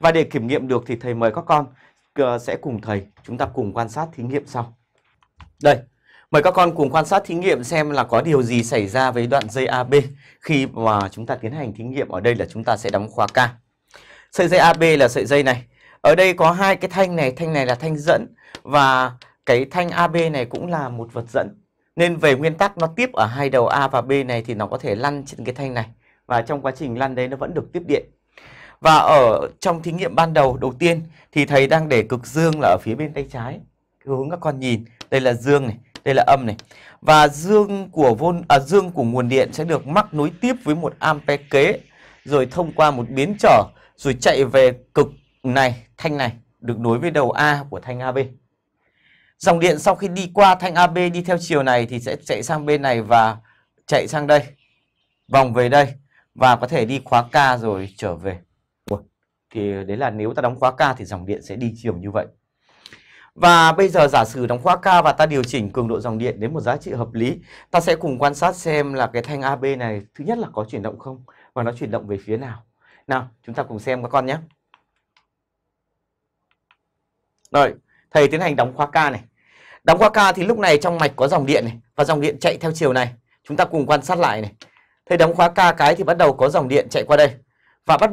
Và để kiểm nghiệm được thì thầy mời các con ờ, sẽ cùng thầy chúng ta cùng quan sát thí nghiệm sau. Đây, mời các con cùng quan sát thí nghiệm xem là có điều gì xảy ra với đoạn dây AB khi mà chúng ta tiến hành thí nghiệm ở đây là chúng ta sẽ đóng khóa K. Sợi dây AB là sợi dây này. Ở đây có hai cái thanh này, thanh này là thanh dẫn và cái thanh AB này cũng là một vật dẫn. Nên về nguyên tắc nó tiếp ở hai đầu A và B này thì nó có thể lăn trên cái thanh này và trong quá trình lăn đấy nó vẫn được tiếp điện. Và ở trong thí nghiệm ban đầu đầu tiên thì thầy đang để cực dương là ở phía bên tay trái. Cái hướng các con nhìn, đây là dương này, đây là âm này. Và dương của vôn à, dương của nguồn điện sẽ được mắc nối tiếp với một ampe kế rồi thông qua một biến trở rồi chạy về cực này, thanh này được nối với đầu A của thanh AB. Dòng điện sau khi đi qua thanh AB đi theo chiều này thì sẽ chạy sang bên này và chạy sang đây, vòng về đây và có thể đi khóa K rồi trở về thì đấy là nếu ta đóng khóa K thì dòng điện sẽ đi chiều như vậy. Và bây giờ giả sử đóng khóa K và ta điều chỉnh cường độ dòng điện đến một giá trị hợp lý, ta sẽ cùng quan sát xem là cái thanh AB này thứ nhất là có chuyển động không và nó chuyển động về phía nào. Nào, chúng ta cùng xem các con nhé. Rồi, thầy tiến hành đóng khóa K này. Đóng khóa K thì lúc này trong mạch có dòng điện này và dòng điện chạy theo chiều này. Chúng ta cùng quan sát lại này. Thầy đóng khóa K cái thì bắt đầu có dòng điện chạy qua đây và bắt